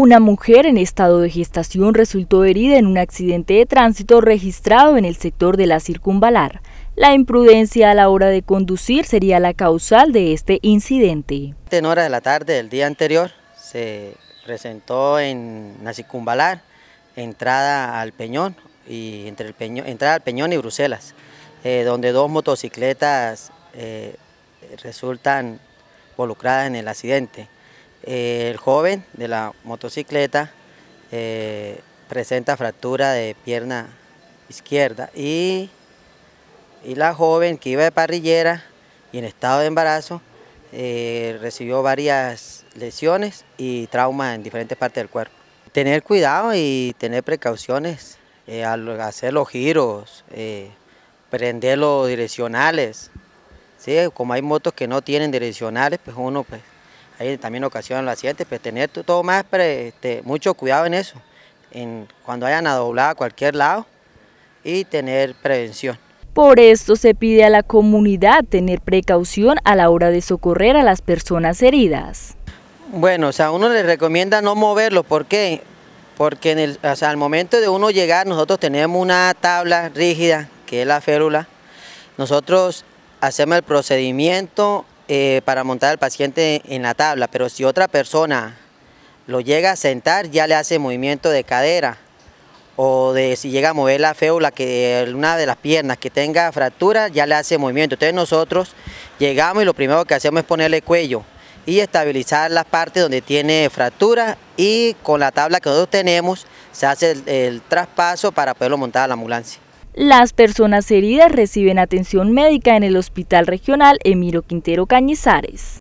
Una mujer en estado de gestación resultó herida en un accidente de tránsito registrado en el sector de la circunvalar. La imprudencia a la hora de conducir sería la causal de este incidente. En hora de la tarde del día anterior se presentó en la circunvalar, entrada al Peñón y entre el entrada al Peñón y Bruselas, eh, donde dos motocicletas eh, resultan involucradas en el accidente. Eh, el joven de la motocicleta eh, presenta fractura de pierna izquierda y, y, la joven que iba de parrillera y en estado de embarazo eh, recibió varias lesiones y traumas en diferentes partes del cuerpo. Tener cuidado y tener precauciones al hacer los giros, prender los direccionales. Como hay motos que no tienen direccionales, pues uno pues, Ahí también ocasionan los accidentes, pues, pero tener todo más, este, mucho cuidado en eso, en cuando hayan adoblado a cualquier lado y tener prevención. Por esto se pide a la comunidad tener precaución a la hora de socorrer a las personas heridas. Bueno, o sea, uno les recomienda no moverlo, ¿por qué? Porque en el, al momento de uno llegar nosotros tenemos una tabla rígida, que es la férula. Nosotros hacemos el procedimiento eh, para montar al paciente en la tabla, pero si otra persona lo llega a sentar, ya le hace movimiento de cadera o de si llega a mover la féula, que una de las piernas que tenga fractura, ya le hace movimiento. Entonces nosotros llegamos y lo primero que hacemos es ponerle cuello y estabilizar las partes donde tiene fractura y con la tabla que nosotros tenemos se hace el, el traspaso para poderlo montar a la ambulancia. Las personas heridas reciben atención médica en el Hospital Regional Emiro Quintero Cañizares.